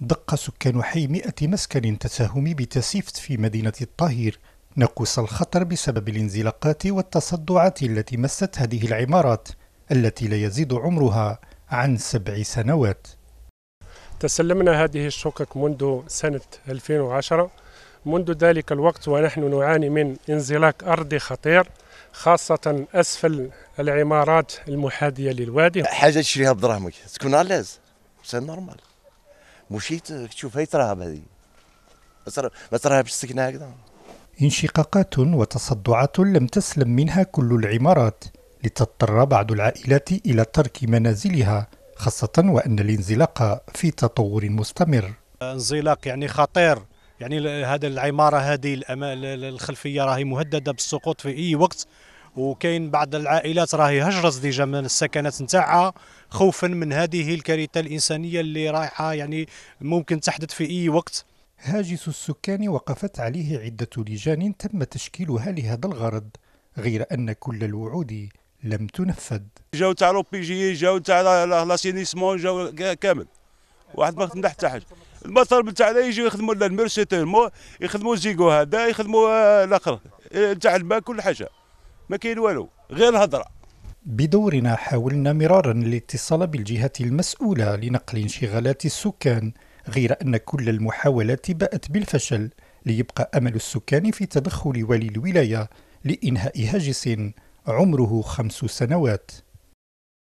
دق سكان حي 100 مسكن تساهم بتسيفت في مدينة الطهير نقص الخطر بسبب الانزلاقات والتصدعات التي مست هذه العمارات التي لا يزيد عمرها عن سبع سنوات تسلمنا هذه الشقق منذ سنة 2010 منذ ذلك الوقت ونحن نعاني من انزلاق أرضي خطير خاصة أسفل العمارات المحاذية للوادي حاجة تشريها بدراهمك تكون على سنة نورمال مشيت تشوفها تراب هذه ما ترهبش السكنه هكذا انشقاقات وتصدعات لم تسلم منها كل العمارات لتضطر بعض العائلات إلى ترك منازلها خاصة وأن الانزلاق في تطور مستمر انزلاق يعني خطير يعني هذا العمارة هذه الخلفية راهي مهددة بالسقوط في أي وقت وكاين بعض العائلات راهي هجرت ديجا من السكنات نتاعها خوفا من هذه الكارثه الانسانيه اللي رايحه يعني ممكن تحدث في اي وقت هاجس السكان وقفت عليه عده لجان تم تشكيلها لهذا الغرض غير ان كل الوعود لم تنفذ جاو تاع جي جاو تاع لاسينيسمون جاو كامل واحد ما خدم حتى حاجه المطر بتاعنا يجي يخدموا المرسيتير يخدموا زيغو هذا يخدموا آه، الاخر آه، تاع الماء كل حاجه ما كاين والو غير الهضره بدورنا حاولنا مرارا الاتصال بالجهة المسؤولة لنقل انشغالات السكان غير أن كل المحاولات باءت بالفشل ليبقى أمل السكان في تدخل ولي الولاية لإنهاء هاجس عمره خمس سنوات